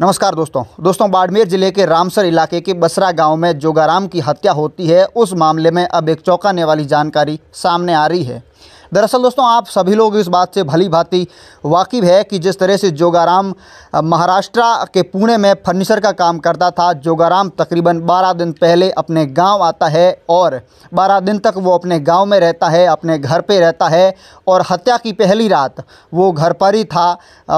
नमस्कार दोस्तों दोस्तों बाड़मेर जिले के रामसर इलाके के बसरा गांव में जोगाराम की हत्या होती है उस मामले में अब एक चौंकाने वाली जानकारी सामने आ रही है दरअसल दोस्तों आप सभी लोग इस बात से भली भांति वाकिफ़ है कि जिस तरह से जोगाराम महाराष्ट्र के पुणे में फर्नीचर का काम करता था जोगाराम तकरीबन 12 दिन पहले अपने गांव आता है और 12 दिन तक वो अपने गांव में रहता है अपने घर पे रहता है और हत्या की पहली रात वो घर पर ही था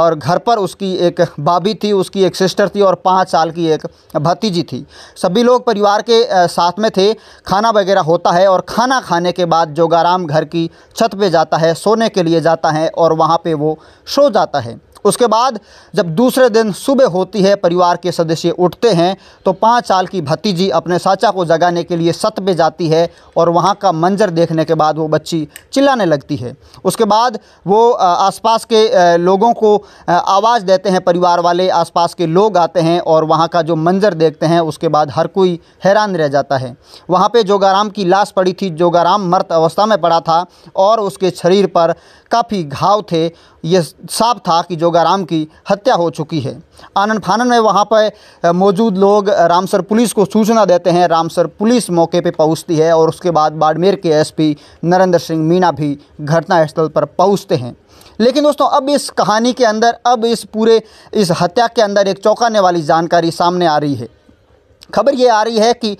और घर पर उसकी एक भाभी थी उसकी एक सिस्टर थी और पाँच साल की एक भतीजी थी सभी लोग परिवार के साथ में थे खाना वगैरह होता है और खाना खाने के बाद जोगाराम घर की छत पे जाता है सोने के लिए जाता है और वहाँ पे वो सो जाता है उसके बाद जब दूसरे दिन सुबह होती है परिवार के सदस्य उठते हैं तो पाँच साल की भतीजी अपने चाचा को जगाने के लिए सत पे जाती है और वहाँ का मंजर देखने के बाद वो बच्ची चिल्लाने लगती है उसके बाद वो आसपास के लोगों को आवाज़ देते हैं परिवार वाले आसपास के लोग आते हैं और वहाँ का जो मंजर देखते हैं उसके बाद हर कोई हैरान रह जाता है वहाँ पर जोगाराम की लाश पड़ी थी जोगाराम मर्त अवस्था में पड़ा था और उसके शरीर पर काफ़ी घाव थे ये साफ था कि जोगाराम की हत्या हो चुकी है आनन फानन में वहाँ पर मौजूद लोग रामसर पुलिस को सूचना देते हैं रामसर पुलिस मौके पर पहुँचती है और उसके बाद बाड़मेर के एसपी नरेंद्र सिंह मीणा भी घटनास्थल पर पहुँचते हैं लेकिन दोस्तों अब इस कहानी के अंदर अब इस पूरे इस हत्या के अंदर एक चौंकाने वाली जानकारी सामने आ रही है खबर ये आ रही है कि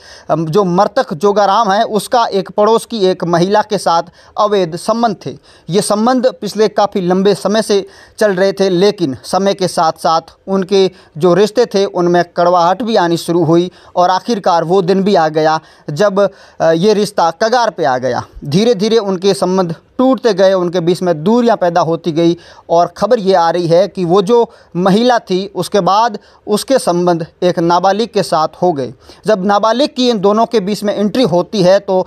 जो मृतक जोगाराम है उसका एक पड़ोस की एक महिला के साथ अवैध संबंध थे ये संबंध पिछले काफ़ी लंबे समय से चल रहे थे लेकिन समय के साथ साथ उनके जो रिश्ते थे उनमें कड़वाहट भी आनी शुरू हुई और आखिरकार वो दिन भी आ गया जब ये रिश्ता कगार पे आ गया धीरे धीरे उनके संबंध टूटते गए उनके बीच में दूरियां पैदा होती गई और ख़बर ये आ रही है कि वो जो महिला थी उसके बाद उसके संबंध एक नाबालिग के साथ हो गए जब नाबालिग की इन दोनों के बीच में एंट्री होती है तो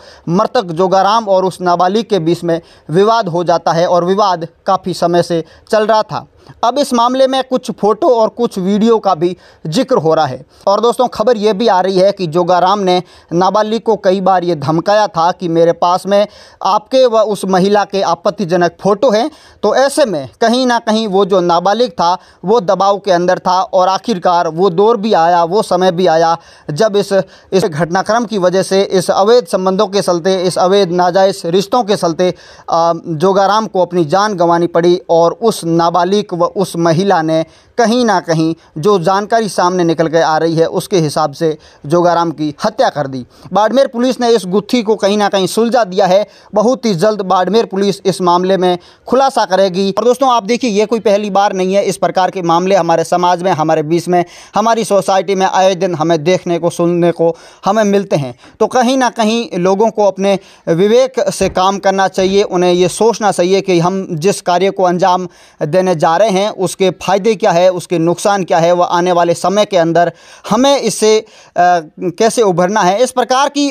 मृतक जोगाराम और उस नाबालिग के बीच में विवाद हो जाता है और विवाद काफ़ी समय से चल रहा था अब इस मामले में कुछ फ़ोटो और कुछ वीडियो का भी जिक्र हो रहा है और दोस्तों खबर ये भी आ रही है कि जोगाराम ने नाबालिग को कई बार ये धमकाया था कि मेरे पास में आपके व उस महिला के आपत्तिजनक फ़ोटो हैं तो ऐसे में कहीं ना कहीं वो जो नाबालिग था वो दबाव के अंदर था और आखिरकार वो दौर भी आया वो समय भी आया जब इस इस घटनाक्रम की वजह से इस अवैध संबंधों के चलते इस अवैध नाजायज़ रिश्तों के चलते जोगाराम को अपनी जान गंवानी पड़ी और उस नाबालिग व उस महिला ने कहीं ना कहीं जो जानकारी सामने निकल के आ रही है उसके हिसाब से जोगाराम की हत्या कर दी बाड़मेर पुलिस ने इस गुत्थी को कहीं ना कहीं सुलझा दिया है बहुत ही जल्द बाड़मेर पुलिस इस मामले में खुलासा करेगी और दोस्तों आप देखिए ये कोई पहली बार नहीं है इस प्रकार के मामले हमारे समाज में हमारे बीच में हमारी सोसाइटी में आए दिन हमें देखने को सुनने को हमें मिलते हैं तो कहीं ना कहीं लोगों को अपने विवेक से काम करना चाहिए उन्हें ये सोचना चाहिए कि हम जिस कार्य को अंजाम देने जा रहे रहे हैं उसके फ़ायदे क्या है उसके नुकसान क्या है वह आने वाले समय के अंदर हमें इससे कैसे उभरना है इस प्रकार की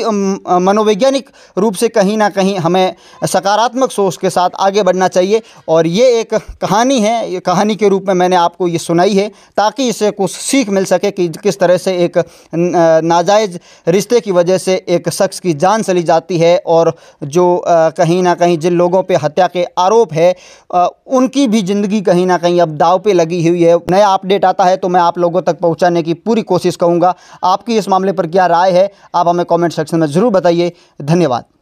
मनोवैज्ञानिक रूप से कहीं ना कहीं हमें सकारात्मक सोच के साथ आगे बढ़ना चाहिए और ये एक कहानी है ये कहानी के रूप में मैंने आपको ये सुनाई है ताकि इससे कुछ सीख मिल सके कि किस तरह से एक नाजायज़ रिश्ते की वजह से एक शख्स की जान चली जाती है और जो कहीं ना कहीं जिन लोगों पर हत्या के आरोप है उनकी भी ज़िंदगी कहीं ना कहीं अब दाव पे लगी हुई है नया अपडेट आता है तो मैं आप लोगों तक पहुंचाने की पूरी कोशिश करूंगा आपकी इस मामले पर क्या राय है आप हमें कॉमेंट सेक्शन में ज़रूर बताइए धन्यवाद